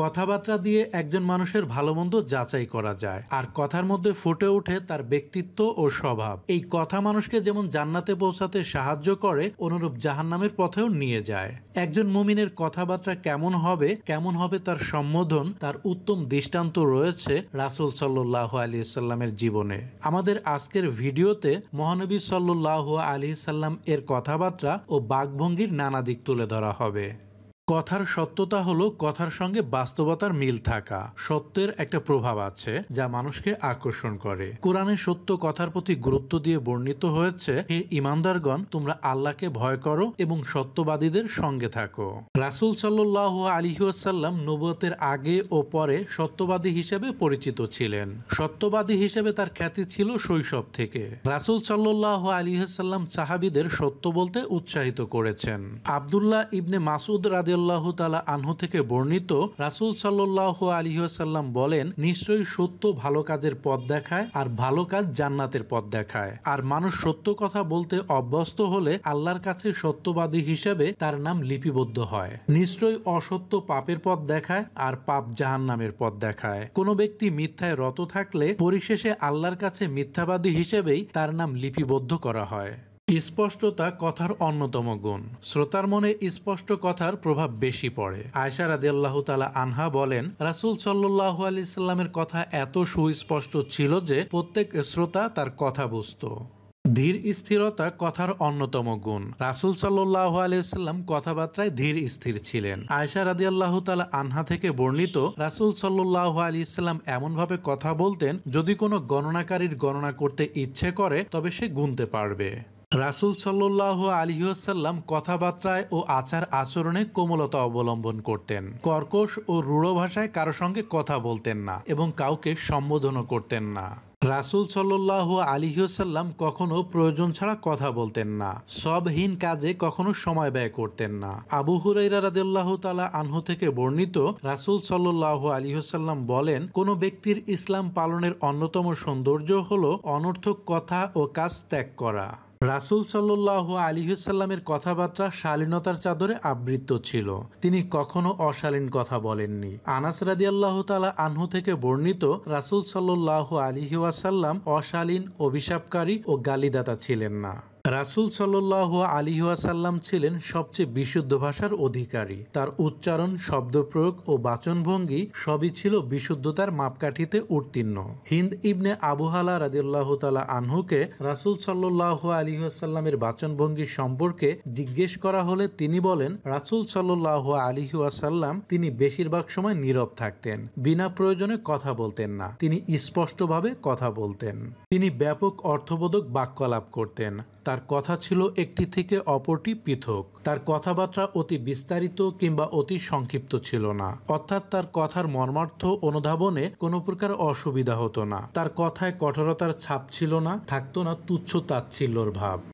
কথাবার্তা দিয়ে একজন মানুষের ভালো মন্দ যাচাই করা যায় আর কথার মধ্যে ফুটে ওঠে তার ব্যক্তিত্ব ও স্বভাব এই কথা মানুষকে যেমন জান্নাতে পৌঁছাতে সাহায্য করে অনুরূপ জাহান্নামের পথেও নিয়ে যায় একজন মুমিনের কথাবার্তা কেমন হবে কেমন হবে তার সম্বোধন তার উত্তম দৃষ্টান্ত রয়েছে রাসুল সাল্লু আলী সাল্লামের জীবনে আমাদের আজকের ভিডিওতে মহানবী সাল্লু আলী সাল্লাম এর কথাবার্তা ও বাঘভঙ্গির নানা দিক তুলে ধরা হবে কথার সত্যতা হলো কথার সঙ্গে বাস্তবতার মিল থাকা সত্যের একটা প্রভাব আছে যা মানুষকে আকর্ষণ করে কোরআনে সত্য কথার প্রতি গুরুত্ব দিয়ে বর্ণিত হয়েছে হে ইমানদারগণ তোমরা আল্লাহকে ভয় করো এবং সত্যবাদীদের সঙ্গে থাকো রাসুল সাল্লাহ আলিহাসাল্লাম নবতের আগে ও পরে সত্যবাদী হিসেবে পরিচিত ছিলেন সত্যবাদী হিসেবে তার খ্যাতি ছিল শৈশব থেকে রাসুল সাল্লাহ আলিহাসাল্লাম সাহাবিদের সত্য বলতে উৎসাহিত করেছেন আবদুল্লাহ ইবনে মাসুদ রাজিয়াল রাদিয়াল্লাহ তালা আনহু থেকে বর্ণিত রাসুল সাল্লাহ আলিহাসাল্লাম বলেন নিশ্চয়ই সত্য ভালো কাজের পথ দেখায় আর ভালো কাজ জান্নাতের পথ দেখায় আর মানুষ সত্য কথা বলতে অভ্যস্ত হলে আল্লাহর কাছে সত্যবাদী হিসেবে তার নাম লিপিবদ্ধ হয় নিশ্চয়ই অসত্য পাপের পথ দেখায় আর পাপ জাহান নামের পথ দেখায় কোনো ব্যক্তি মিথ্যায় রত থাকলে পরিশেষে আল্লাহর কাছে মিথ্যাবাদী হিসেবেই তার নাম লিপিবদ্ধ করা হয় স্পষ্টতা কথার অন্যতম গুণ শ্রোতার মনে স্পষ্ট কথার প্রভাব বেশি পড়ে আয়সা রাদিয়াল্লাহ তালা আনহা বলেন রাসুল সাল্লাহ আলি ইসলামের কথা এত সুস্পষ্ট ছিল যে প্রত্যেক শ্রোতা তার কথা বুঝত ধীর স্থিরতা কথার অন্যতম গুণ রাসুল সাল্লাহ আলিয়াল্লাম কথাবার্তায় ধীর স্থির ছিলেন আয়সা রাদি আল্লাহ তালা আনহা থেকে বর্ণিত রাসুল সাল্লাহ আলি ইসলাম এমনভাবে কথা বলতেন যদি কোনো গণনাকারীর গণনা করতে ইচ্ছে করে তবে সে গুনতে পারবে রাসুল সাল্লাহ আলিহাসাল্লাম কথাবার্তায় ও আচার আচরণে কোমলতা অবলম্বন করতেন কর্কশ ও রূঢ় ভাষায় কারো সঙ্গে কথা বলতেন না এবং কাউকে সম্বোধনও করতেন না রাসুল সাল্লাহ আলিহাসাল্লাম কখনো প্রয়োজন ছাড়া কথা বলতেন না সবহীন কাজে কখনো সময় ব্যয় করতেন না আবু হুরাইরা রাদেল্লাহ তালা আনহ থেকে বর্ণিত রাসুল সাল্লাহ আলিহাসাল্লাম বলেন কোনো ব্যক্তির ইসলাম পালনের অন্যতম সৌন্দর্য হল অনর্থক কথা ও কাজ ত্যাগ করা রাসুল সাল্লাহ আলিহাল্লামের কথাবার্তা শালীনতার চাদরে আবৃত ছিল তিনি কখনো অশালীন কথা বলেননি আনাস রাজি আল্লাহ তালা আনহু থেকে বর্ণিত রাসুল সাল্লাহ আলিহাসাল্লাম অশালীন অভিশাপকারী ও গালিদাতা ছিলেন না রাসুল সাল্লাহ আলী ওয়াসাল্লাম ছিলেন সবচেয়ে বিশুদ্ধ ভাষার অধিকারী তার উচ্চারণ শব্দ প্রয়োগ ও বাচনভঙ্গি সবই ছিল বিশুদ্ধতার মাপকাঠিতে উত্তীর্ণ হিন্দ ইবনে আবুহালা রাজিউল্লাহ তালা আনহুকে রাসুল সাল্লাহ আলী ওয়াসাল্লামের বাচনভঙ্গি সম্পর্কে জিজ্ঞেস করা হলে তিনি বলেন রাসুল সাল্লাহ আলী ওয়াসাল্লাম তিনি বেশিরভাগ সময় নীরব থাকতেন বিনা প্রয়োজনে কথা বলতেন না তিনি স্পষ্টভাবে কথা বলতেন তিনি ব্যাপক অর্থবোধক লাভ করতেন তার তার কথা ছিল একটি থেকে অপরটি পৃথক তার কথাবার্তা অতি বিস্তারিত কিংবা অতি সংক্ষিপ্ত ছিল না অর্থাৎ তার কথার মর্মার্থ অনুধাবনে কোনো প্রকার অসুবিধা হতো না তার কথায় কঠোরতার ছাপ ছিল না থাকতো না তুচ্ছ তাচ্ছিল্যর ভাব